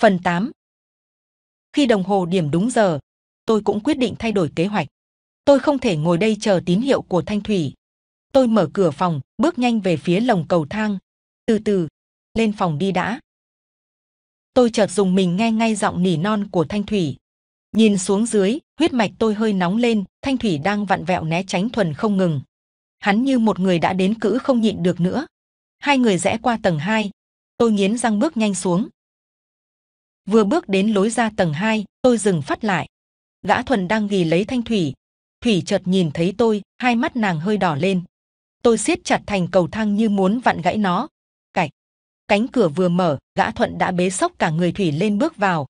Phần 8 Khi đồng hồ điểm đúng giờ, tôi cũng quyết định thay đổi kế hoạch. Tôi không thể ngồi đây chờ tín hiệu của Thanh Thủy. Tôi mở cửa phòng, bước nhanh về phía lồng cầu thang. Từ từ, lên phòng đi đã. Tôi chợt dùng mình nghe ngay giọng nỉ non của Thanh Thủy. Nhìn xuống dưới, huyết mạch tôi hơi nóng lên, Thanh Thủy đang vặn vẹo né tránh thuần không ngừng. Hắn như một người đã đến cữ không nhịn được nữa. Hai người rẽ qua tầng 2. Tôi nghiến răng bước nhanh xuống, Vừa bước đến lối ra tầng 2, tôi dừng phát lại. Gã thuần đang ghi lấy thanh thủy. Thủy chợt nhìn thấy tôi, hai mắt nàng hơi đỏ lên. Tôi siết chặt thành cầu thang như muốn vặn gãy nó. Cạch. Cánh cửa vừa mở, gã thuận đã bế sốc cả người thủy lên bước vào.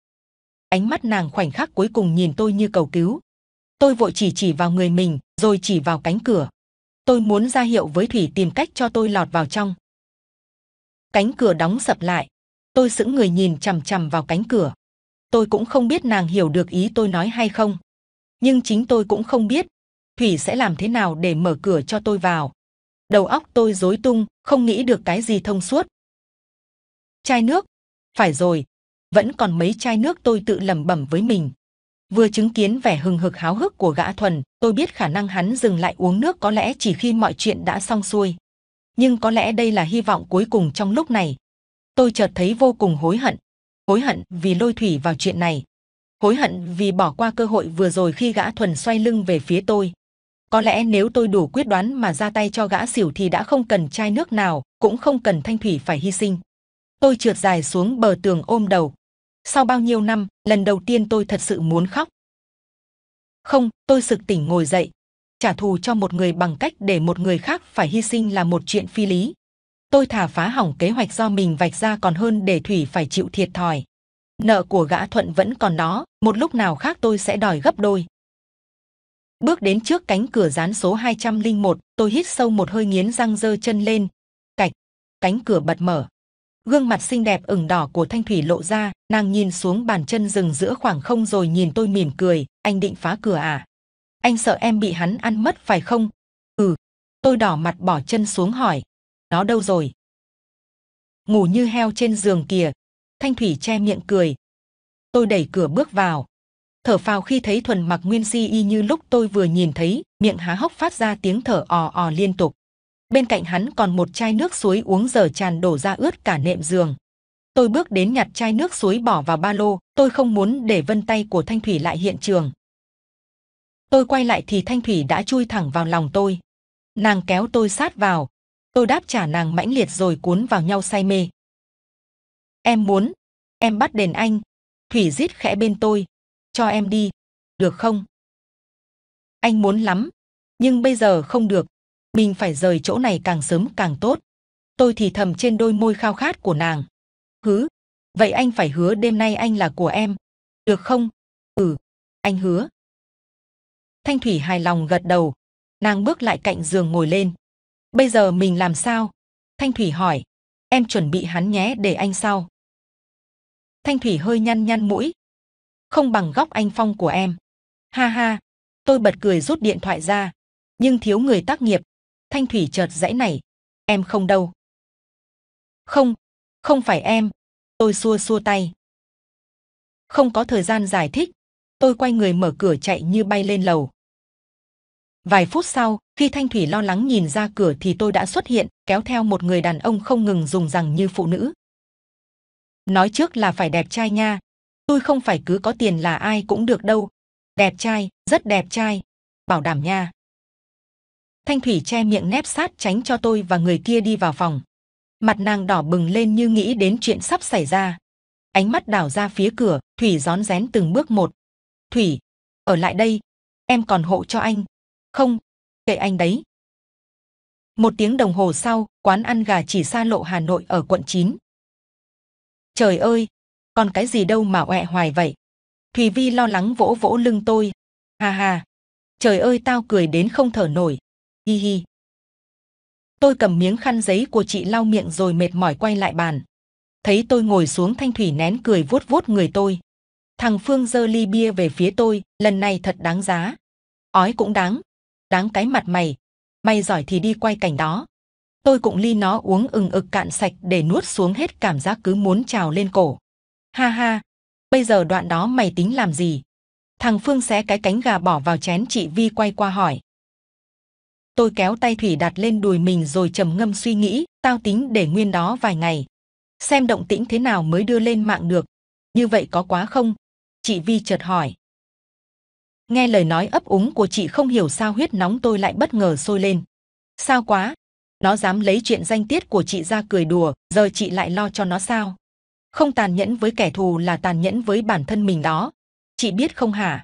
Ánh mắt nàng khoảnh khắc cuối cùng nhìn tôi như cầu cứu. Tôi vội chỉ chỉ vào người mình, rồi chỉ vào cánh cửa. Tôi muốn ra hiệu với thủy tìm cách cho tôi lọt vào trong cánh cửa đóng sập lại tôi sững người nhìn chằm chằm vào cánh cửa tôi cũng không biết nàng hiểu được ý tôi nói hay không nhưng chính tôi cũng không biết thủy sẽ làm thế nào để mở cửa cho tôi vào đầu óc tôi rối tung không nghĩ được cái gì thông suốt chai nước phải rồi vẫn còn mấy chai nước tôi tự lẩm bẩm với mình vừa chứng kiến vẻ hừng hực háo hức của gã thuần tôi biết khả năng hắn dừng lại uống nước có lẽ chỉ khi mọi chuyện đã xong xuôi nhưng có lẽ đây là hy vọng cuối cùng trong lúc này tôi chợt thấy vô cùng hối hận. Hối hận vì lôi thủy vào chuyện này. Hối hận vì bỏ qua cơ hội vừa rồi khi gã thuần xoay lưng về phía tôi. Có lẽ nếu tôi đủ quyết đoán mà ra tay cho gã xỉu thì đã không cần chai nước nào, cũng không cần thanh thủy phải hy sinh. Tôi trượt dài xuống bờ tường ôm đầu. Sau bao nhiêu năm, lần đầu tiên tôi thật sự muốn khóc. Không, tôi sực tỉnh ngồi dậy. Trả thù cho một người bằng cách để một người khác phải hy sinh là một chuyện phi lý, tôi thả phá hỏng kế hoạch do mình vạch ra còn hơn để thủy phải chịu thiệt thòi nợ của gã thuận vẫn còn đó một lúc nào khác tôi sẽ đòi gấp đôi bước đến trước cánh cửa dán số 201, tôi hít sâu một hơi nghiến răng dơ chân lên cạch cánh cửa bật mở gương mặt xinh đẹp ửng đỏ của thanh thủy lộ ra nàng nhìn xuống bàn chân dừng giữa khoảng không rồi nhìn tôi mỉm cười anh định phá cửa à anh sợ em bị hắn ăn mất phải không ừ tôi đỏ mặt bỏ chân xuống hỏi nó đâu rồi ngủ như heo trên giường kìa thanh thủy che miệng cười tôi đẩy cửa bước vào thở phào khi thấy thuần mặc nguyên si y như lúc tôi vừa nhìn thấy miệng há hốc phát ra tiếng thở ò ò liên tục bên cạnh hắn còn một chai nước suối uống dở tràn đổ ra ướt cả nệm giường tôi bước đến nhặt chai nước suối bỏ vào ba lô tôi không muốn để vân tay của thanh thủy lại hiện trường tôi quay lại thì thanh thủy đã chui thẳng vào lòng tôi nàng kéo tôi sát vào tôi đáp trả nàng mãnh liệt rồi cuốn vào nhau say mê em muốn em bắt đền anh thủy rít khẽ bên tôi cho em đi được không anh muốn lắm nhưng bây giờ không được mình phải rời chỗ này càng sớm càng tốt tôi thì thầm trên đôi môi khao khát của nàng hứ vậy anh phải hứa đêm nay anh là của em được không ừ anh hứa thanh thủy hài lòng gật đầu nàng bước lại cạnh giường ngồi lên Bây giờ mình làm sao? Thanh Thủy hỏi. Em chuẩn bị hắn nhé để anh sau. Thanh Thủy hơi nhăn nhăn mũi. Không bằng góc anh Phong của em. Ha ha, tôi bật cười rút điện thoại ra. Nhưng thiếu người tác nghiệp. Thanh Thủy chợt dãy nảy. Em không đâu. Không, không phải em. Tôi xua xua tay. Không có thời gian giải thích. Tôi quay người mở cửa chạy như bay lên lầu. Vài phút sau, khi Thanh Thủy lo lắng nhìn ra cửa thì tôi đã xuất hiện, kéo theo một người đàn ông không ngừng dùng rằng như phụ nữ. Nói trước là phải đẹp trai nha. Tôi không phải cứ có tiền là ai cũng được đâu. Đẹp trai, rất đẹp trai. Bảo đảm nha. Thanh Thủy che miệng nép sát tránh cho tôi và người kia đi vào phòng. Mặt nàng đỏ bừng lên như nghĩ đến chuyện sắp xảy ra. Ánh mắt đảo ra phía cửa, Thủy rón rén từng bước một. Thủy, ở lại đây, em còn hộ cho anh. Không, kệ anh đấy. Một tiếng đồng hồ sau, quán ăn gà chỉ xa lộ Hà Nội ở quận 9. Trời ơi, còn cái gì đâu mà oẹ hoài vậy? Thùy Vi lo lắng vỗ vỗ lưng tôi. Ha ha, trời ơi tao cười đến không thở nổi. Hi hi. Tôi cầm miếng khăn giấy của chị lau miệng rồi mệt mỏi quay lại bàn. Thấy tôi ngồi xuống thanh thủy nén cười vuốt vuốt người tôi. Thằng Phương dơ ly bia về phía tôi, lần này thật đáng giá. Ói cũng đáng đáng cái mặt mày mày giỏi thì đi quay cảnh đó tôi cũng ly nó uống ừng ực cạn sạch để nuốt xuống hết cảm giác cứ muốn trào lên cổ ha ha bây giờ đoạn đó mày tính làm gì thằng phương xé cái cánh gà bỏ vào chén chị vi quay qua hỏi tôi kéo tay thủy đặt lên đùi mình rồi trầm ngâm suy nghĩ tao tính để nguyên đó vài ngày xem động tĩnh thế nào mới đưa lên mạng được như vậy có quá không chị vi chợt hỏi nghe lời nói ấp úng của chị không hiểu sao huyết nóng tôi lại bất ngờ sôi lên sao quá nó dám lấy chuyện danh tiết của chị ra cười đùa giờ chị lại lo cho nó sao không tàn nhẫn với kẻ thù là tàn nhẫn với bản thân mình đó chị biết không hả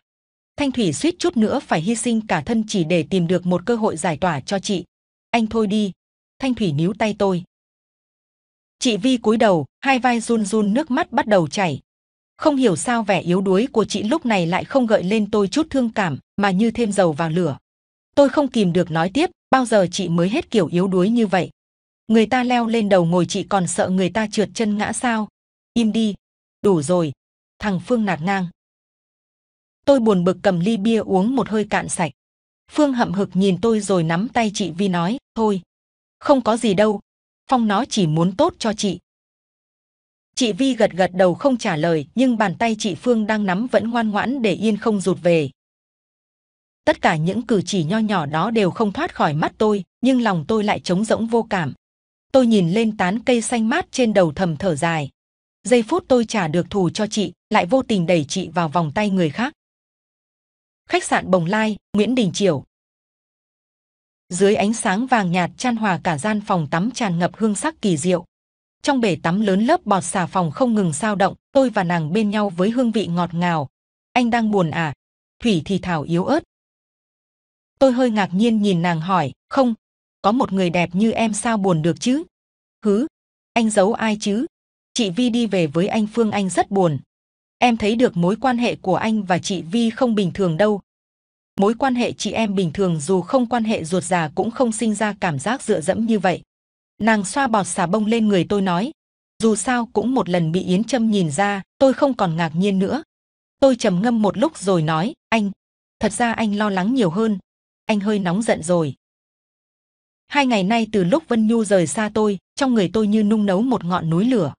thanh thủy suýt chút nữa phải hy sinh cả thân chỉ để tìm được một cơ hội giải tỏa cho chị anh thôi đi thanh thủy níu tay tôi chị vi cúi đầu hai vai run run nước mắt bắt đầu chảy không hiểu sao vẻ yếu đuối của chị lúc này lại không gợi lên tôi chút thương cảm, mà như thêm dầu vào lửa. Tôi không kìm được nói tiếp, bao giờ chị mới hết kiểu yếu đuối như vậy. Người ta leo lên đầu ngồi chị còn sợ người ta trượt chân ngã sao. Im đi, đủ rồi. Thằng Phương nạt ngang. Tôi buồn bực cầm ly bia uống một hơi cạn sạch. Phương hậm hực nhìn tôi rồi nắm tay chị Vi nói, thôi. Không có gì đâu, Phong nó chỉ muốn tốt cho chị, Chị Vi gật gật đầu không trả lời nhưng bàn tay chị Phương đang nắm vẫn ngoan ngoãn để yên không rụt về. Tất cả những cử chỉ nho nhỏ đó đều không thoát khỏi mắt tôi, nhưng lòng tôi lại trống rỗng vô cảm. Tôi nhìn lên tán cây xanh mát trên đầu thầm thở dài. Giây phút tôi trả được thù cho chị, lại vô tình đẩy chị vào vòng tay người khác. Khách sạn Bồng Lai, Nguyễn Đình Chiểu. Dưới ánh sáng vàng nhạt chan hòa cả gian phòng tắm tràn ngập hương sắc kỳ diệu, trong bể tắm lớn lớp bọt xà phòng không ngừng sao động, tôi và nàng bên nhau với hương vị ngọt ngào. Anh đang buồn à? Thủy thì thảo yếu ớt. Tôi hơi ngạc nhiên nhìn nàng hỏi, không, có một người đẹp như em sao buồn được chứ? Hứ, anh giấu ai chứ? Chị Vi đi về với anh Phương anh rất buồn. Em thấy được mối quan hệ của anh và chị Vi không bình thường đâu. Mối quan hệ chị em bình thường dù không quan hệ ruột già cũng không sinh ra cảm giác dựa dẫm như vậy nàng xoa bọt xà bông lên người tôi nói dù sao cũng một lần bị yến trâm nhìn ra tôi không còn ngạc nhiên nữa tôi trầm ngâm một lúc rồi nói anh thật ra anh lo lắng nhiều hơn anh hơi nóng giận rồi hai ngày nay từ lúc vân nhu rời xa tôi trong người tôi như nung nấu một ngọn núi lửa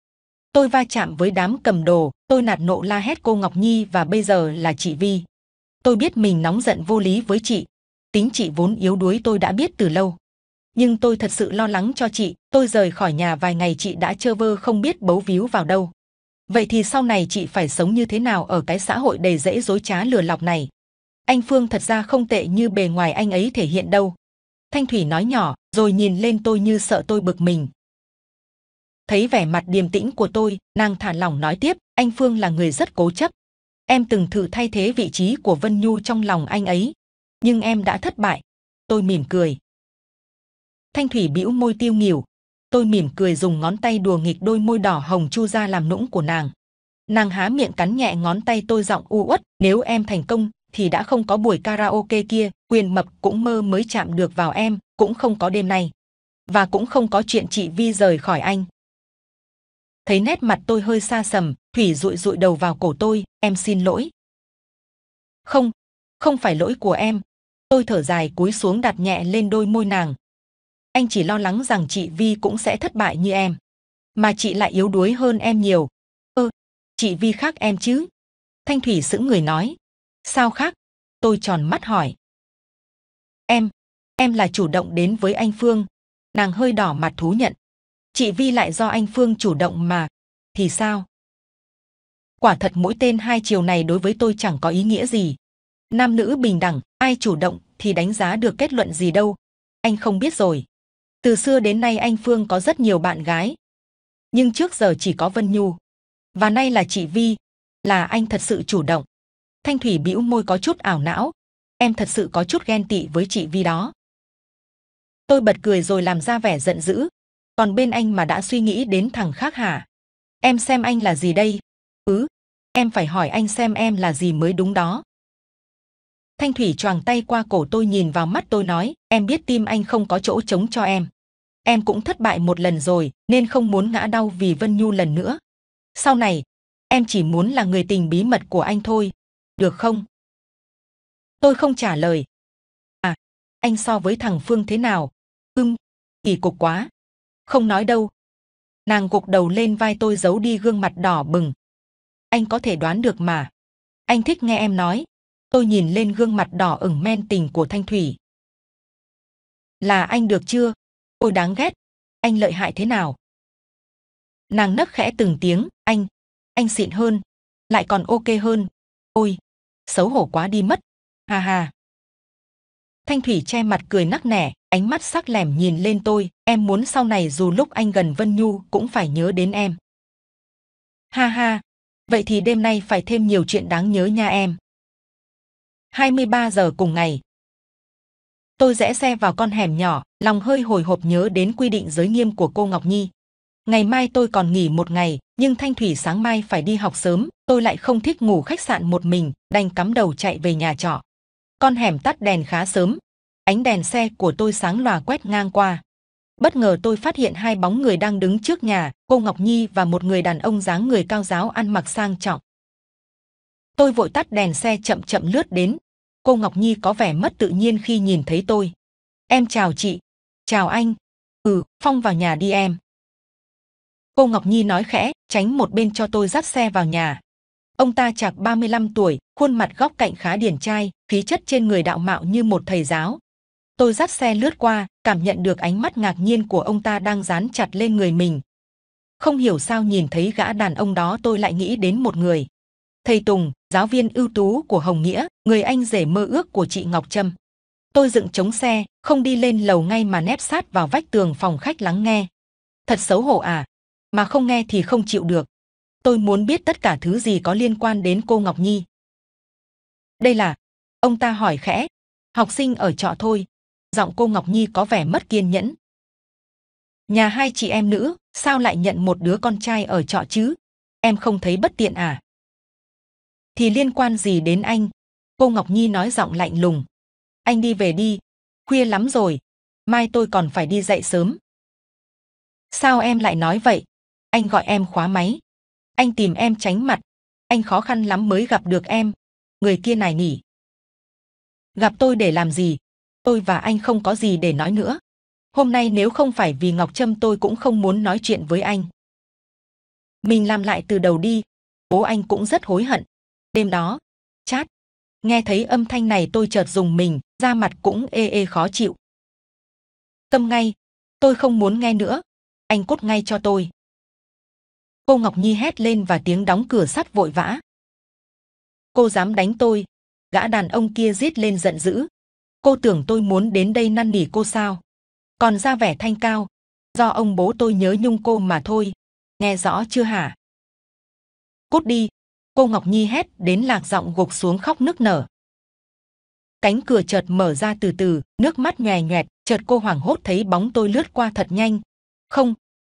tôi va chạm với đám cầm đồ tôi nạt nộ la hét cô ngọc nhi và bây giờ là chị vi tôi biết mình nóng giận vô lý với chị tính chị vốn yếu đuối tôi đã biết từ lâu nhưng tôi thật sự lo lắng cho chị tôi rời khỏi nhà vài ngày chị đã chơ vơ không biết bấu víu vào đâu vậy thì sau này chị phải sống như thế nào ở cái xã hội đầy rẫy dối trá lừa lọc này anh phương thật ra không tệ như bề ngoài anh ấy thể hiện đâu thanh thủy nói nhỏ rồi nhìn lên tôi như sợ tôi bực mình thấy vẻ mặt điềm tĩnh của tôi nàng thả lỏng nói tiếp anh phương là người rất cố chấp em từng thử thay thế vị trí của vân nhu trong lòng anh ấy nhưng em đã thất bại tôi mỉm cười Thanh Thủy bĩu môi tiêu nghỉu. Tôi mỉm cười dùng ngón tay đùa nghịch đôi môi đỏ hồng chu ra làm nũng của nàng. Nàng há miệng cắn nhẹ ngón tay tôi giọng u uất, nếu em thành công thì đã không có buổi karaoke kia, quyền mập cũng mơ mới chạm được vào em, cũng không có đêm nay. Và cũng không có chuyện chị Vi rời khỏi anh. Thấy nét mặt tôi hơi xa sầm, Thủy rụi rụi đầu vào cổ tôi, em xin lỗi. Không, không phải lỗi của em. Tôi thở dài cúi xuống đặt nhẹ lên đôi môi nàng, anh chỉ lo lắng rằng chị Vi cũng sẽ thất bại như em. Mà chị lại yếu đuối hơn em nhiều. Ơ, chị Vi khác em chứ? Thanh Thủy sững người nói. Sao khác? Tôi tròn mắt hỏi. Em, em là chủ động đến với anh Phương. Nàng hơi đỏ mặt thú nhận. Chị Vi lại do anh Phương chủ động mà. Thì sao? Quả thật mỗi tên hai chiều này đối với tôi chẳng có ý nghĩa gì. Nam nữ bình đẳng, ai chủ động thì đánh giá được kết luận gì đâu. Anh không biết rồi. Từ xưa đến nay anh Phương có rất nhiều bạn gái. Nhưng trước giờ chỉ có Vân Nhu. Và nay là chị Vi, là anh thật sự chủ động. Thanh Thủy bĩu môi có chút ảo não. Em thật sự có chút ghen tị với chị Vi đó. Tôi bật cười rồi làm ra vẻ giận dữ. Còn bên anh mà đã suy nghĩ đến thằng khác hả? Em xem anh là gì đây? ứ ừ, em phải hỏi anh xem em là gì mới đúng đó. Thanh Thủy choàng tay qua cổ tôi nhìn vào mắt tôi nói, em biết tim anh không có chỗ trống cho em. Em cũng thất bại một lần rồi, nên không muốn ngã đau vì Vân Nhu lần nữa. Sau này, em chỉ muốn là người tình bí mật của anh thôi, được không? Tôi không trả lời. À, anh so với thằng Phương thế nào? Ưm, kỳ cục quá. Không nói đâu. Nàng gục đầu lên vai tôi giấu đi gương mặt đỏ bừng. Anh có thể đoán được mà. Anh thích nghe em nói, tôi nhìn lên gương mặt đỏ ửng men tình của Thanh Thủy. Là anh được chưa? Ôi đáng ghét, anh lợi hại thế nào? Nàng nấc khẽ từng tiếng, anh, anh xịn hơn, lại còn ok hơn. Ôi, xấu hổ quá đi mất, ha ha. Thanh Thủy che mặt cười nắc nẻ, ánh mắt sắc lẻm nhìn lên tôi, em muốn sau này dù lúc anh gần Vân Nhu cũng phải nhớ đến em. Ha ha, vậy thì đêm nay phải thêm nhiều chuyện đáng nhớ nha em. 23 giờ cùng ngày. Tôi rẽ xe vào con hẻm nhỏ, lòng hơi hồi hộp nhớ đến quy định giới nghiêm của cô Ngọc Nhi. Ngày mai tôi còn nghỉ một ngày, nhưng Thanh Thủy sáng mai phải đi học sớm, tôi lại không thích ngủ khách sạn một mình, đành cắm đầu chạy về nhà trọ. Con hẻm tắt đèn khá sớm, ánh đèn xe của tôi sáng lòa quét ngang qua. Bất ngờ tôi phát hiện hai bóng người đang đứng trước nhà, cô Ngọc Nhi và một người đàn ông dáng người cao giáo ăn mặc sang trọng, Tôi vội tắt đèn xe chậm chậm lướt đến. Cô Ngọc Nhi có vẻ mất tự nhiên khi nhìn thấy tôi. Em chào chị. Chào anh. Ừ, Phong vào nhà đi em. Cô Ngọc Nhi nói khẽ, tránh một bên cho tôi dắt xe vào nhà. Ông ta chạc 35 tuổi, khuôn mặt góc cạnh khá điển trai, khí chất trên người đạo mạo như một thầy giáo. Tôi dắt xe lướt qua, cảm nhận được ánh mắt ngạc nhiên của ông ta đang dán chặt lên người mình. Không hiểu sao nhìn thấy gã đàn ông đó tôi lại nghĩ đến một người. Thầy Tùng, giáo viên ưu tú của Hồng Nghĩa, người anh rể mơ ước của chị Ngọc Trâm. Tôi dựng chống xe, không đi lên lầu ngay mà nép sát vào vách tường phòng khách lắng nghe. Thật xấu hổ à, mà không nghe thì không chịu được. Tôi muốn biết tất cả thứ gì có liên quan đến cô Ngọc Nhi. Đây là, ông ta hỏi khẽ, học sinh ở trọ thôi. Giọng cô Ngọc Nhi có vẻ mất kiên nhẫn. Nhà hai chị em nữ, sao lại nhận một đứa con trai ở trọ chứ? Em không thấy bất tiện à? thì liên quan gì đến anh? Cô Ngọc Nhi nói giọng lạnh lùng. Anh đi về đi, khuya lắm rồi, mai tôi còn phải đi dậy sớm. Sao em lại nói vậy? Anh gọi em khóa máy. Anh tìm em tránh mặt. Anh khó khăn lắm mới gặp được em. Người kia này nỉ. Gặp tôi để làm gì? Tôi và anh không có gì để nói nữa. Hôm nay nếu không phải vì Ngọc Trâm tôi cũng không muốn nói chuyện với anh. Mình làm lại từ đầu đi. Bố anh cũng rất hối hận đêm đó chat, nghe thấy âm thanh này tôi chợt dùng mình da mặt cũng ê ê khó chịu tâm ngay tôi không muốn nghe nữa anh cút ngay cho tôi cô ngọc nhi hét lên và tiếng đóng cửa sắt vội vã cô dám đánh tôi gã đàn ông kia giết lên giận dữ cô tưởng tôi muốn đến đây năn nỉ cô sao còn ra vẻ thanh cao do ông bố tôi nhớ nhung cô mà thôi nghe rõ chưa hả cút đi cô Ngọc Nhi hét đến lạc giọng gục xuống khóc nức nở. Cánh cửa chợt mở ra từ từ, nước mắt nhòe nhòe, chợt cô hoảng hốt thấy bóng tôi lướt qua thật nhanh. Không,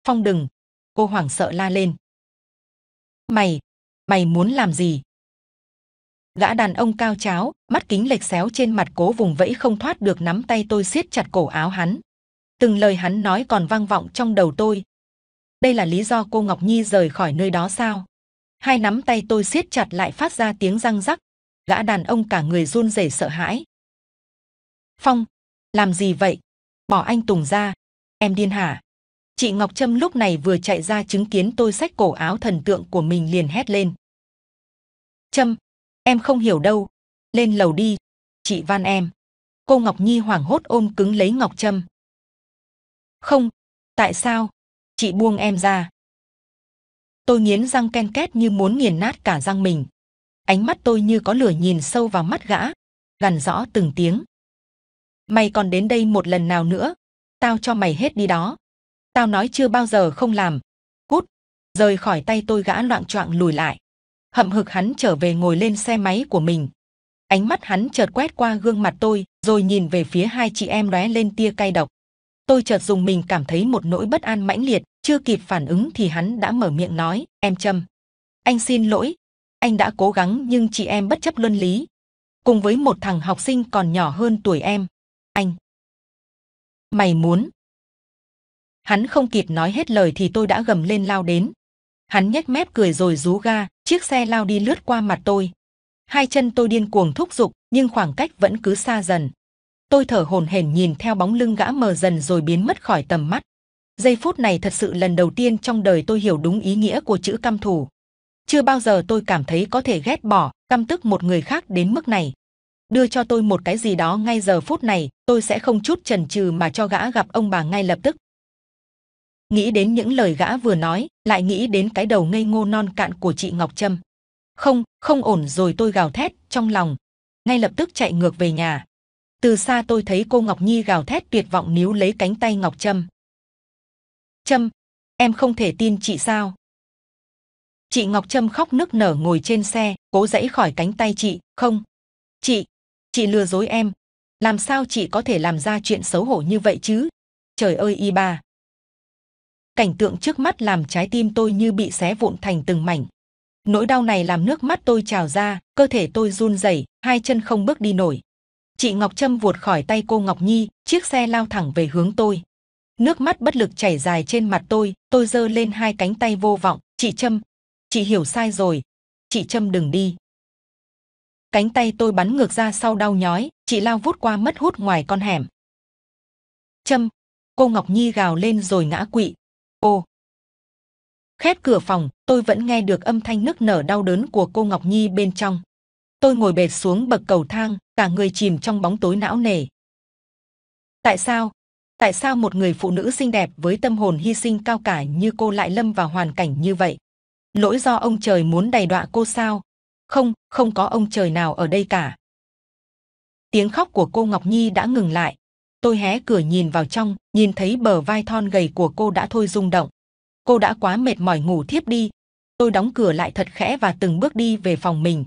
Phong đừng, cô hoảng sợ la lên. Mày, mày muốn làm gì? Gã đàn ông cao cháo, mắt kính lệch xéo trên mặt cố vùng vẫy không thoát được nắm tay tôi siết chặt cổ áo hắn. Từng lời hắn nói còn vang vọng trong đầu tôi. Đây là lý do cô Ngọc Nhi rời khỏi nơi đó sao? hai nắm tay tôi siết chặt lại phát ra tiếng răng rắc gã đàn ông cả người run rẩy sợ hãi phong làm gì vậy bỏ anh tùng ra em điên hả chị ngọc trâm lúc này vừa chạy ra chứng kiến tôi xách cổ áo thần tượng của mình liền hét lên trâm em không hiểu đâu lên lầu đi chị van em cô ngọc nhi hoảng hốt ôm cứng lấy ngọc trâm không tại sao chị buông em ra tôi nghiến răng ken két như muốn nghiền nát cả răng mình ánh mắt tôi như có lửa nhìn sâu vào mắt gã gần rõ từng tiếng mày còn đến đây một lần nào nữa tao cho mày hết đi đó tao nói chưa bao giờ không làm cút rời khỏi tay tôi gã loạn choạng lùi lại hậm hực hắn trở về ngồi lên xe máy của mình ánh mắt hắn chợt quét qua gương mặt tôi rồi nhìn về phía hai chị em lóe lên tia cay độc tôi chợt dùng mình cảm thấy một nỗi bất an mãnh liệt chưa kịp phản ứng thì hắn đã mở miệng nói em trâm anh xin lỗi anh đã cố gắng nhưng chị em bất chấp luân lý cùng với một thằng học sinh còn nhỏ hơn tuổi em anh mày muốn hắn không kịp nói hết lời thì tôi đã gầm lên lao đến hắn nhếch mép cười rồi rú ga chiếc xe lao đi lướt qua mặt tôi hai chân tôi điên cuồng thúc giục nhưng khoảng cách vẫn cứ xa dần tôi thở hổn hển nhìn theo bóng lưng gã mờ dần rồi biến mất khỏi tầm mắt giây phút này thật sự lần đầu tiên trong đời tôi hiểu đúng ý nghĩa của chữ căm thù chưa bao giờ tôi cảm thấy có thể ghét bỏ căm tức một người khác đến mức này đưa cho tôi một cái gì đó ngay giờ phút này tôi sẽ không chút chần chừ mà cho gã gặp ông bà ngay lập tức nghĩ đến những lời gã vừa nói lại nghĩ đến cái đầu ngây ngô non cạn của chị ngọc trâm không không ổn rồi tôi gào thét trong lòng ngay lập tức chạy ngược về nhà từ xa tôi thấy cô ngọc nhi gào thét tuyệt vọng níu lấy cánh tay ngọc trâm trâm em không thể tin chị sao chị ngọc trâm khóc nức nở ngồi trên xe cố dãy khỏi cánh tay chị không chị chị lừa dối em làm sao chị có thể làm ra chuyện xấu hổ như vậy chứ trời ơi y ba cảnh tượng trước mắt làm trái tim tôi như bị xé vụn thành từng mảnh nỗi đau này làm nước mắt tôi trào ra cơ thể tôi run rẩy hai chân không bước đi nổi chị Ngọc Trâm vuột khỏi tay cô Ngọc Nhi, chiếc xe lao thẳng về hướng tôi. Nước mắt bất lực chảy dài trên mặt tôi, tôi giơ lên hai cánh tay vô vọng, chị Trâm, chị hiểu sai rồi, chị Trâm đừng đi. Cánh tay tôi bắn ngược ra sau đau nhói, chị lao vút qua mất hút ngoài con hẻm. Trâm, cô Ngọc Nhi gào lên rồi ngã quỵ. ô Khép cửa phòng, tôi vẫn nghe được âm thanh nức nở đau đớn của cô Ngọc Nhi bên trong tôi ngồi bệt xuống bậc cầu thang cả người chìm trong bóng tối não nề tại sao tại sao một người phụ nữ xinh đẹp với tâm hồn hy sinh cao cả như cô lại lâm vào hoàn cảnh như vậy lỗi do ông trời muốn đầy đọa cô sao không không có ông trời nào ở đây cả tiếng khóc của cô ngọc nhi đã ngừng lại tôi hé cửa nhìn vào trong nhìn thấy bờ vai thon gầy của cô đã thôi rung động cô đã quá mệt mỏi ngủ thiếp đi tôi đóng cửa lại thật khẽ và từng bước đi về phòng mình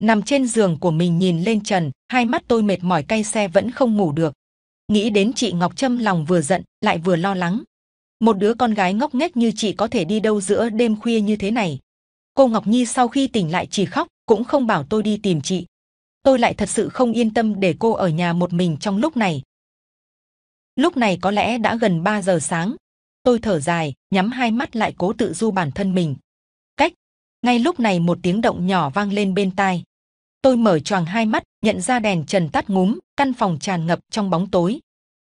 nằm trên giường của mình nhìn lên trần, hai mắt tôi mệt mỏi cay xe vẫn không ngủ được. Nghĩ đến chị Ngọc Trâm lòng vừa giận, lại vừa lo lắng. Một đứa con gái ngốc nghếch như chị có thể đi đâu giữa đêm khuya như thế này. Cô Ngọc Nhi sau khi tỉnh lại chỉ khóc, cũng không bảo tôi đi tìm chị. Tôi lại thật sự không yên tâm để cô ở nhà một mình trong lúc này. Lúc này có lẽ đã gần 3 giờ sáng. Tôi thở dài, nhắm hai mắt lại cố tự du bản thân mình. Cách. Ngay lúc này một tiếng động nhỏ vang lên bên tai tôi mở tròn hai mắt nhận ra đèn trần tắt ngúm căn phòng tràn ngập trong bóng tối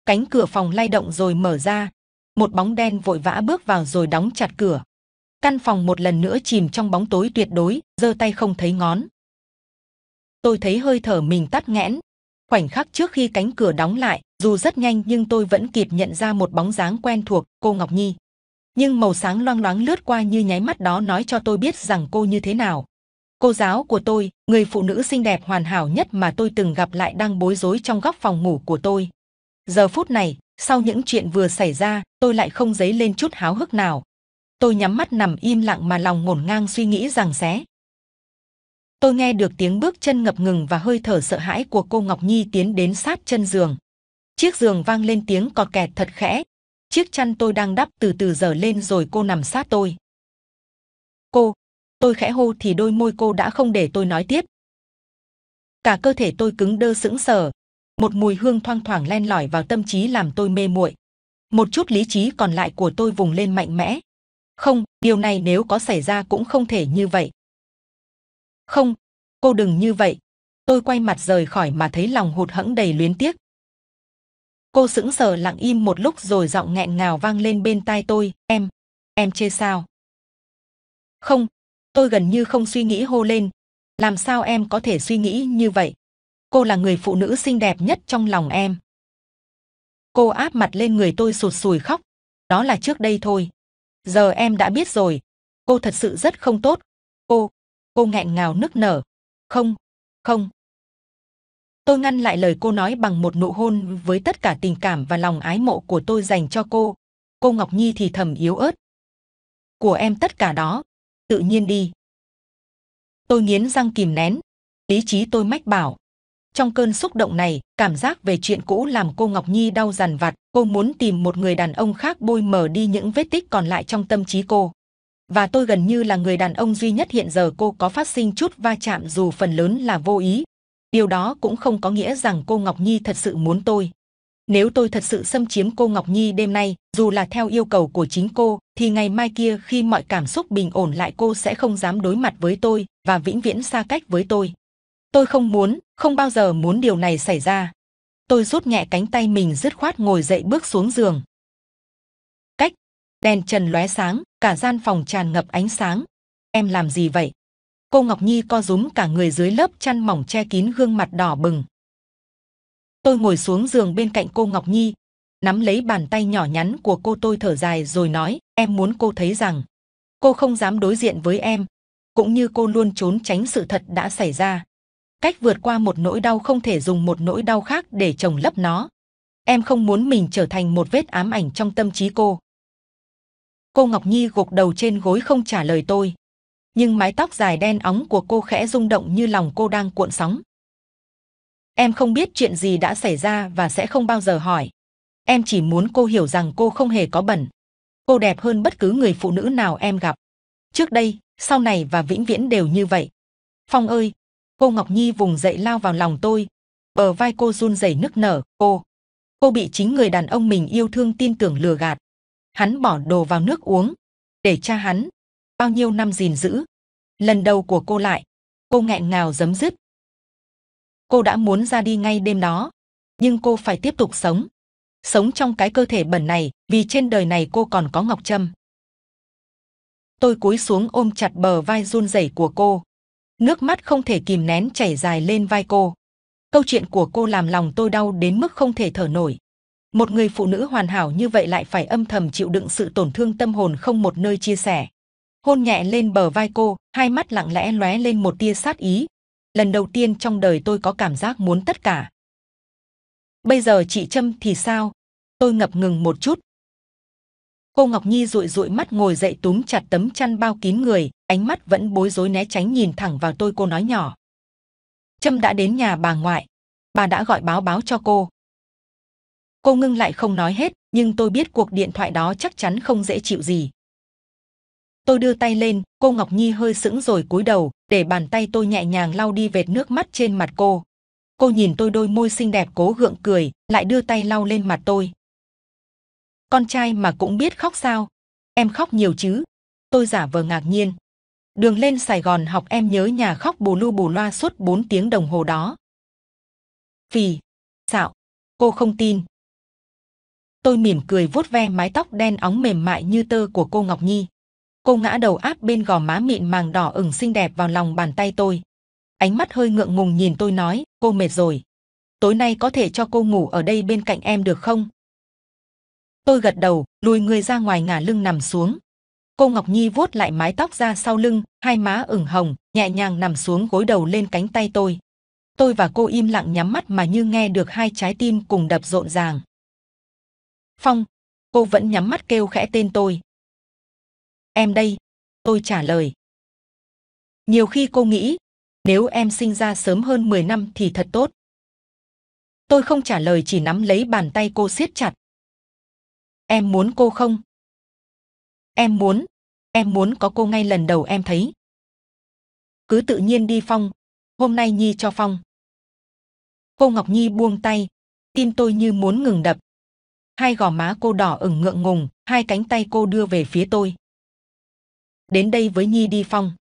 cánh cửa phòng lay động rồi mở ra một bóng đen vội vã bước vào rồi đóng chặt cửa căn phòng một lần nữa chìm trong bóng tối tuyệt đối giơ tay không thấy ngón tôi thấy hơi thở mình tắt nghẽn khoảnh khắc trước khi cánh cửa đóng lại dù rất nhanh nhưng tôi vẫn kịp nhận ra một bóng dáng quen thuộc cô ngọc nhi nhưng màu sáng loang loáng lướt qua như nháy mắt đó nói cho tôi biết rằng cô như thế nào Cô giáo của tôi, người phụ nữ xinh đẹp hoàn hảo nhất mà tôi từng gặp lại đang bối rối trong góc phòng ngủ của tôi. Giờ phút này, sau những chuyện vừa xảy ra, tôi lại không dấy lên chút háo hức nào. Tôi nhắm mắt nằm im lặng mà lòng ngổn ngang suy nghĩ rằng xé. Tôi nghe được tiếng bước chân ngập ngừng và hơi thở sợ hãi của cô Ngọc Nhi tiến đến sát chân giường. Chiếc giường vang lên tiếng cọt kẹt thật khẽ. Chiếc chăn tôi đang đắp từ từ dở lên rồi cô nằm sát tôi. Cô, tôi khẽ hô thì đôi môi cô đã không để tôi nói tiếp cả cơ thể tôi cứng đơ sững sờ một mùi hương thoang thoảng len lỏi vào tâm trí làm tôi mê muội một chút lý trí còn lại của tôi vùng lên mạnh mẽ không điều này nếu có xảy ra cũng không thể như vậy không cô đừng như vậy tôi quay mặt rời khỏi mà thấy lòng hụt hẫng đầy luyến tiếc cô sững sờ lặng im một lúc rồi giọng nghẹn ngào vang lên bên tai tôi em em chê sao không tôi gần như không suy nghĩ hô lên làm sao em có thể suy nghĩ như vậy cô là người phụ nữ xinh đẹp nhất trong lòng em cô áp mặt lên người tôi sụt sùi khóc đó là trước đây thôi giờ em đã biết rồi cô thật sự rất không tốt cô cô nghẹn ngào nức nở không không tôi ngăn lại lời cô nói bằng một nụ hôn với tất cả tình cảm và lòng ái mộ của tôi dành cho cô cô ngọc nhi thì thầm yếu ớt của em tất cả đó tự nhiên đi. Tôi nghiến răng kìm nén, lý trí tôi mách bảo. Trong cơn xúc động này, cảm giác về chuyện cũ làm cô Ngọc Nhi đau dằn vặt, cô muốn tìm một người đàn ông khác bôi mờ đi những vết tích còn lại trong tâm trí cô. Và tôi gần như là người đàn ông duy nhất hiện giờ cô có phát sinh chút va chạm dù phần lớn là vô ý. Điều đó cũng không có nghĩa rằng cô Ngọc Nhi thật sự muốn tôi. Nếu tôi thật sự xâm chiếm cô Ngọc Nhi đêm nay, dù là theo yêu cầu của chính cô, thì ngày mai kia khi mọi cảm xúc bình ổn lại cô sẽ không dám đối mặt với tôi và vĩnh viễn xa cách với tôi. Tôi không muốn, không bao giờ muốn điều này xảy ra. Tôi rút nhẹ cánh tay mình dứt khoát ngồi dậy bước xuống giường. Cách, đèn trần lóe sáng, cả gian phòng tràn ngập ánh sáng. Em làm gì vậy? Cô Ngọc Nhi co rúm cả người dưới lớp chăn mỏng che kín gương mặt đỏ bừng. Tôi ngồi xuống giường bên cạnh cô Ngọc Nhi, nắm lấy bàn tay nhỏ nhắn của cô tôi thở dài rồi nói, em muốn cô thấy rằng cô không dám đối diện với em, cũng như cô luôn trốn tránh sự thật đã xảy ra. Cách vượt qua một nỗi đau không thể dùng một nỗi đau khác để chồng lấp nó. Em không muốn mình trở thành một vết ám ảnh trong tâm trí cô. Cô Ngọc Nhi gục đầu trên gối không trả lời tôi. Nhưng mái tóc dài đen óng của cô khẽ rung động như lòng cô đang cuộn sóng. Em không biết chuyện gì đã xảy ra và sẽ không bao giờ hỏi. Em chỉ muốn cô hiểu rằng cô không hề có bẩn. Cô đẹp hơn bất cứ người phụ nữ nào em gặp. Trước đây, sau này và vĩnh viễn đều như vậy. Phong ơi! Cô Ngọc Nhi vùng dậy lao vào lòng tôi. Bờ vai cô run rẩy nức nở, cô. Cô bị chính người đàn ông mình yêu thương tin tưởng lừa gạt. Hắn bỏ đồ vào nước uống. Để cha hắn. Bao nhiêu năm gìn giữ. Lần đầu của cô lại. Cô nghẹn ngào giấm dứt cô đã muốn ra đi ngay đêm đó nhưng cô phải tiếp tục sống sống trong cái cơ thể bẩn này vì trên đời này cô còn có ngọc trâm tôi cúi xuống ôm chặt bờ vai run rẩy của cô nước mắt không thể kìm nén chảy dài lên vai cô câu chuyện của cô làm lòng tôi đau đến mức không thể thở nổi một người phụ nữ hoàn hảo như vậy lại phải âm thầm chịu đựng sự tổn thương tâm hồn không một nơi chia sẻ hôn nhẹ lên bờ vai cô hai mắt lặng lẽ lóe lên một tia sát ý lần đầu tiên trong đời tôi có cảm giác muốn tất cả. Bây giờ chị Trâm thì sao? Tôi ngập ngừng một chút. Cô Ngọc Nhi rụi rụi mắt ngồi dậy túm chặt tấm chăn bao kín người, ánh mắt vẫn bối rối né tránh nhìn thẳng vào tôi cô nói nhỏ. Trâm đã đến nhà bà ngoại, bà đã gọi báo báo cho cô. Cô ngưng lại không nói hết, nhưng tôi biết cuộc điện thoại đó chắc chắn không dễ chịu gì tôi đưa tay lên cô ngọc nhi hơi sững rồi cúi đầu để bàn tay tôi nhẹ nhàng lau đi vệt nước mắt trên mặt cô cô nhìn tôi đôi môi xinh đẹp cố gượng cười lại đưa tay lau lên mặt tôi con trai mà cũng biết khóc sao em khóc nhiều chứ tôi giả vờ ngạc nhiên đường lên sài gòn học em nhớ nhà khóc bù lu bù loa suốt 4 tiếng đồng hồ đó vì xạo cô không tin tôi mỉm cười vuốt ve mái tóc đen óng mềm mại như tơ của cô ngọc nhi cô ngã đầu áp bên gò má mịn màng đỏ ửng xinh đẹp vào lòng bàn tay tôi. Ánh mắt hơi ngượng ngùng nhìn tôi nói, cô mệt rồi. Tối nay có thể cho cô ngủ ở đây bên cạnh em được không? Tôi gật đầu, lùi người ra ngoài ngả lưng nằm xuống. Cô Ngọc Nhi vuốt lại mái tóc ra sau lưng, hai má ửng hồng, nhẹ nhàng nằm xuống gối đầu lên cánh tay tôi. Tôi và cô im lặng nhắm mắt mà như nghe được hai trái tim cùng đập rộn ràng. Phong, cô vẫn nhắm mắt kêu khẽ tên tôi em đây, tôi trả lời. Nhiều khi cô nghĩ, nếu em sinh ra sớm hơn 10 năm thì thật tốt. Tôi không trả lời chỉ nắm lấy bàn tay cô siết chặt. Em muốn cô không? Em muốn, em muốn có cô ngay lần đầu em thấy. Cứ tự nhiên đi Phong, hôm nay Nhi cho Phong. Cô Ngọc Nhi buông tay, tim tôi như muốn ngừng đập. Hai gò má cô đỏ ửng ngượng ngùng, hai cánh tay cô đưa về phía tôi đến đây với nhi đi phong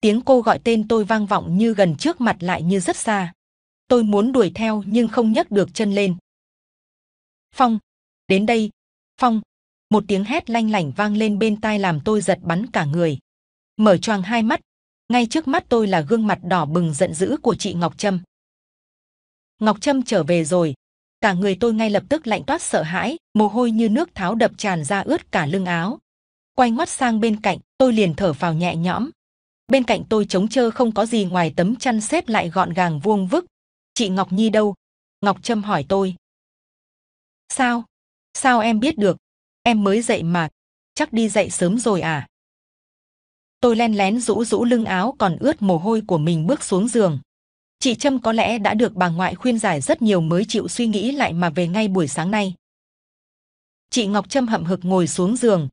tiếng cô gọi tên tôi vang vọng như gần trước mặt lại như rất xa tôi muốn đuổi theo nhưng không nhấc được chân lên phong đến đây phong một tiếng hét lanh lảnh vang lên bên tai làm tôi giật bắn cả người mở choàng hai mắt ngay trước mắt tôi là gương mặt đỏ bừng giận dữ của chị ngọc trâm ngọc trâm trở về rồi cả người tôi ngay lập tức lạnh toát sợ hãi mồ hôi như nước tháo đập tràn ra ướt cả lưng áo quay ngoắt sang bên cạnh tôi liền thở vào nhẹ nhõm bên cạnh tôi trống trơ không có gì ngoài tấm chăn xếp lại gọn gàng vuông vức chị ngọc nhi đâu ngọc trâm hỏi tôi sao sao em biết được em mới dậy mà chắc đi dậy sớm rồi à tôi len lén rũ rũ lưng áo còn ướt mồ hôi của mình bước xuống giường chị trâm có lẽ đã được bà ngoại khuyên giải rất nhiều mới chịu suy nghĩ lại mà về ngay buổi sáng nay chị ngọc trâm hậm hực ngồi xuống giường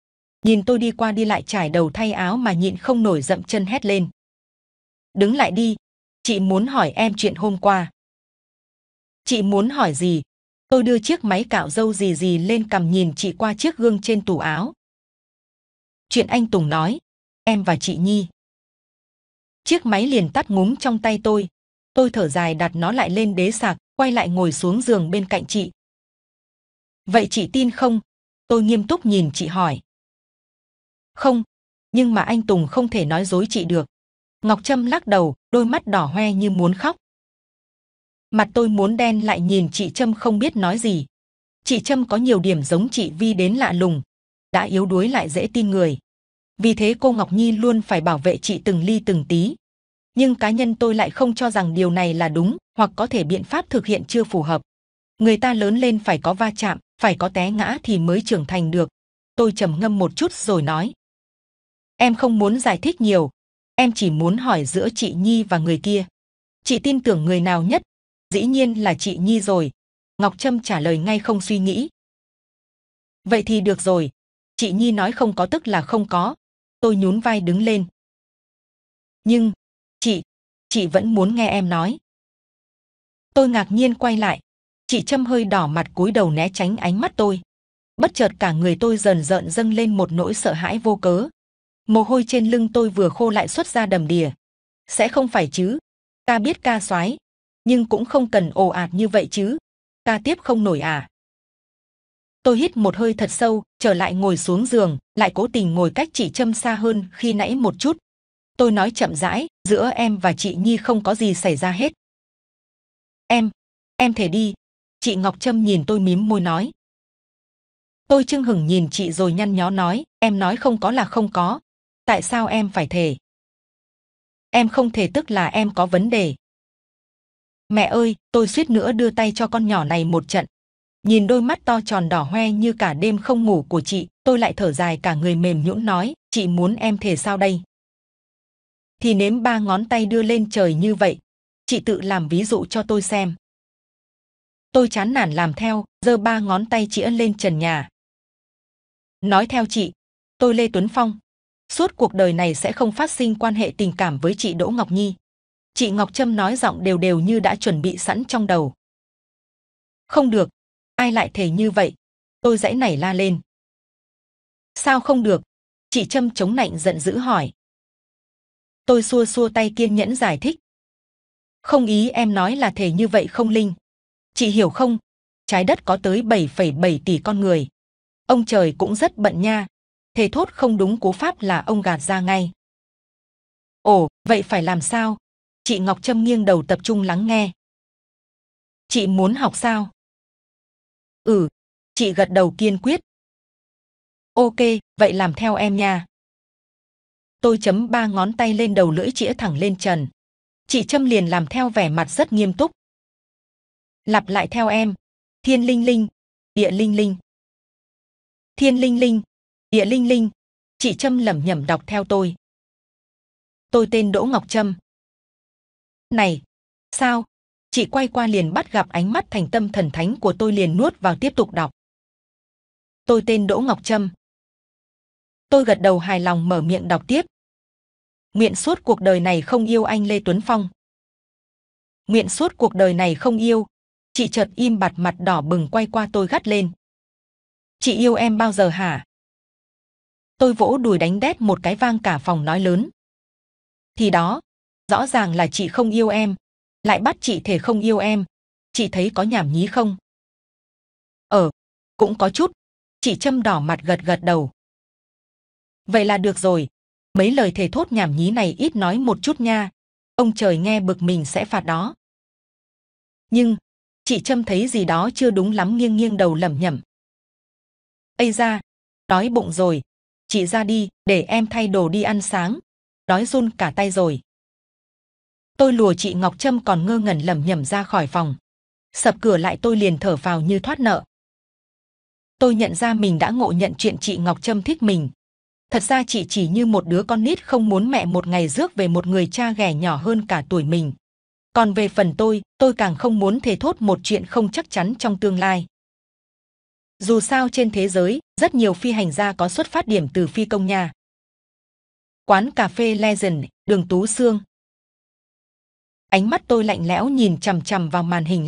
nhìn tôi đi qua đi lại trải đầu thay áo mà nhịn không nổi dậm chân hét lên đứng lại đi chị muốn hỏi em chuyện hôm qua chị muốn hỏi gì tôi đưa chiếc máy cạo râu gì gì lên cầm nhìn chị qua chiếc gương trên tủ áo chuyện anh tùng nói em và chị nhi chiếc máy liền tắt ngúng trong tay tôi tôi thở dài đặt nó lại lên đế sạc quay lại ngồi xuống giường bên cạnh chị vậy chị tin không tôi nghiêm túc nhìn chị hỏi không, nhưng mà anh Tùng không thể nói dối chị được. Ngọc Trâm lắc đầu, đôi mắt đỏ hoe như muốn khóc. Mặt tôi muốn đen lại nhìn chị Trâm không biết nói gì. Chị Trâm có nhiều điểm giống chị Vi đến lạ lùng, đã yếu đuối lại dễ tin người. Vì thế cô Ngọc Nhi luôn phải bảo vệ chị từng ly từng tí. Nhưng cá nhân tôi lại không cho rằng điều này là đúng hoặc có thể biện pháp thực hiện chưa phù hợp. Người ta lớn lên phải có va chạm, phải có té ngã thì mới trưởng thành được. Tôi trầm ngâm một chút rồi nói, em không muốn giải thích nhiều em chỉ muốn hỏi giữa chị nhi và người kia chị tin tưởng người nào nhất dĩ nhiên là chị nhi rồi ngọc trâm trả lời ngay không suy nghĩ vậy thì được rồi chị nhi nói không có tức là không có tôi nhún vai đứng lên nhưng chị chị vẫn muốn nghe em nói tôi ngạc nhiên quay lại chị trâm hơi đỏ mặt cúi đầu né tránh ánh mắt tôi bất chợt cả người tôi dần dợn dâng lên một nỗi sợ hãi vô cớ mồ hôi trên lưng tôi vừa khô lại xuất ra đầm đìa sẽ không phải chứ ta biết ca soái nhưng cũng không cần ồ ạt như vậy chứ ta tiếp không nổi à tôi hít một hơi thật sâu trở lại ngồi xuống giường lại cố tình ngồi cách chị trâm xa hơn khi nãy một chút tôi nói chậm rãi giữa em và chị nhi không có gì xảy ra hết em em thể đi chị ngọc trâm nhìn tôi mím môi nói tôi trưng hửng nhìn chị rồi nhăn nhó nói em nói không có là không có tại sao em phải thể? Em không thể tức là em có vấn đề. Mẹ ơi, tôi suýt nữa đưa tay cho con nhỏ này một trận. Nhìn đôi mắt to tròn đỏ hoe như cả đêm không ngủ của chị, tôi lại thở dài cả người mềm nhũn nói, chị muốn em thể sao đây? Thì nếm ba ngón tay đưa lên trời như vậy. Chị tự làm ví dụ cho tôi xem. Tôi chán nản làm theo, giơ ba ngón tay chĩa lên trần nhà. Nói theo chị, tôi Lê Tuấn Phong, suốt cuộc đời này sẽ không phát sinh quan hệ tình cảm với chị Đỗ Ngọc Nhi. Chị Ngọc Trâm nói giọng đều đều như đã chuẩn bị sẵn trong đầu. Không được, ai lại thề như vậy? Tôi dãy nảy la lên. Sao không được? Chị Trâm chống nạnh giận dữ hỏi. Tôi xua xua tay kiên nhẫn giải thích. Không ý em nói là thề như vậy không Linh. Chị hiểu không? Trái đất có tới 7,7 tỷ con người. Ông trời cũng rất bận nha, thề thốt không đúng cú pháp là ông gạt ra ngay. Ồ, vậy phải làm sao? Chị Ngọc Trâm nghiêng đầu tập trung lắng nghe. Chị muốn học sao? Ừ, chị gật đầu kiên quyết. Ok, vậy làm theo em nha. Tôi chấm ba ngón tay lên đầu lưỡi chĩa thẳng lên trần. Chị Trâm liền làm theo vẻ mặt rất nghiêm túc. Lặp lại theo em. Thiên linh linh, địa linh linh. Thiên linh linh, Địa Linh Linh, chị Trâm lẩm nhẩm đọc theo tôi. Tôi tên Đỗ Ngọc Trâm. Này, sao? Chị quay qua liền bắt gặp ánh mắt thành tâm thần thánh của tôi liền nuốt vào tiếp tục đọc. Tôi tên Đỗ Ngọc Trâm. Tôi gật đầu hài lòng mở miệng đọc tiếp. Nguyện suốt cuộc đời này không yêu anh Lê Tuấn Phong. Nguyện suốt cuộc đời này không yêu. Chị chợt im bặt mặt đỏ bừng quay qua tôi gắt lên. Chị yêu em bao giờ hả? tôi vỗ đùi đánh đét một cái vang cả phòng nói lớn. Thì đó, rõ ràng là chị không yêu em, lại bắt chị thể không yêu em, chị thấy có nhảm nhí không? ở ờ, cũng có chút, chị châm đỏ mặt gật gật đầu. Vậy là được rồi, mấy lời thể thốt nhảm nhí này ít nói một chút nha, ông trời nghe bực mình sẽ phạt đó. Nhưng, chị châm thấy gì đó chưa đúng lắm nghiêng nghiêng đầu lẩm nhẩm. Ây ra, đói bụng rồi, chị ra đi, để em thay đồ đi ăn sáng. Đói run cả tay rồi. Tôi lùa chị Ngọc Trâm còn ngơ ngẩn lẩm nhẩm ra khỏi phòng. Sập cửa lại tôi liền thở vào như thoát nợ. Tôi nhận ra mình đã ngộ nhận chuyện chị Ngọc Trâm thích mình. Thật ra chị chỉ như một đứa con nít không muốn mẹ một ngày rước về một người cha ghẻ nhỏ hơn cả tuổi mình. Còn về phần tôi, tôi càng không muốn thề thốt một chuyện không chắc chắn trong tương lai. Dù sao trên thế giới, rất nhiều phi hành gia có xuất phát điểm từ phi công nhà. Quán cà phê Legend, đường Tú Sương. Ánh mắt tôi lạnh lẽo nhìn chằm chằm vào màn hình